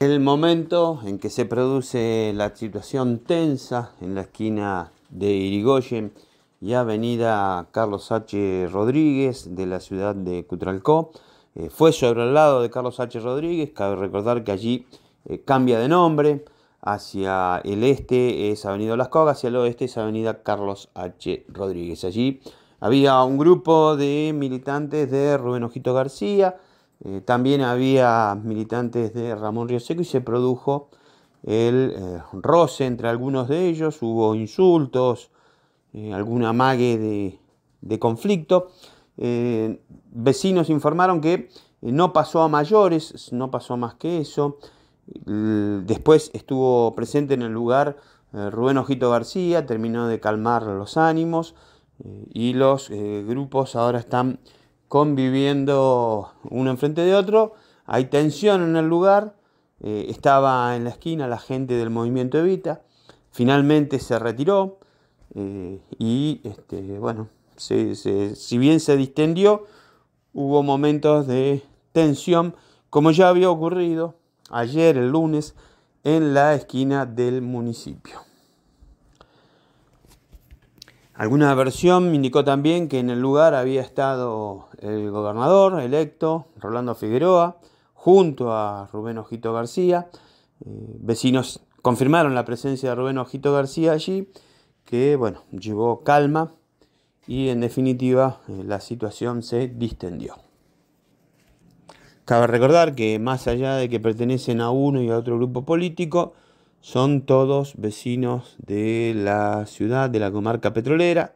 El momento en que se produce la situación tensa en la esquina de Irigoyen y avenida Carlos H. Rodríguez de la ciudad de Cutralcó, eh, fue sobre el lado de Carlos H. Rodríguez, cabe recordar que allí eh, cambia de nombre, hacia el este es Avenida Las Cogas, hacia el oeste es Avenida Carlos H. Rodríguez. Allí había un grupo de militantes de Rubén Ojito García, eh, también había militantes de Ramón Seco y se produjo el eh, roce entre algunos de ellos, hubo insultos, eh, algún amague de, de conflicto. Eh, vecinos informaron que no pasó a mayores, no pasó más que eso. Después estuvo presente en el lugar Rubén Ojito García, terminó de calmar los ánimos y los grupos ahora están conviviendo uno enfrente de otro. Hay tensión en el lugar. Eh, estaba en la esquina la gente del movimiento Evita. Finalmente se retiró. Eh, y este, bueno, si bien se distendió, hubo momentos de tensión, como ya había ocurrido ayer, el lunes, en la esquina del municipio. Alguna versión indicó también que en el lugar había estado el gobernador electo, Rolando Figueroa, junto a Rubén Ojito García. Eh, vecinos confirmaron la presencia de Rubén Ojito García allí, que bueno, llevó calma y en definitiva eh, la situación se distendió. Cabe recordar que más allá de que pertenecen a uno y a otro grupo político, son todos vecinos de la ciudad, de la comarca petrolera,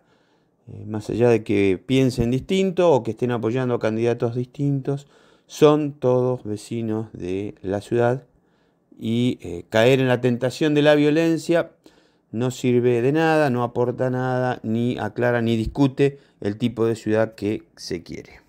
eh, más allá de que piensen distinto o que estén apoyando a candidatos distintos, son todos vecinos de la ciudad y eh, caer en la tentación de la violencia no sirve de nada, no aporta nada, ni aclara ni discute el tipo de ciudad que se quiere.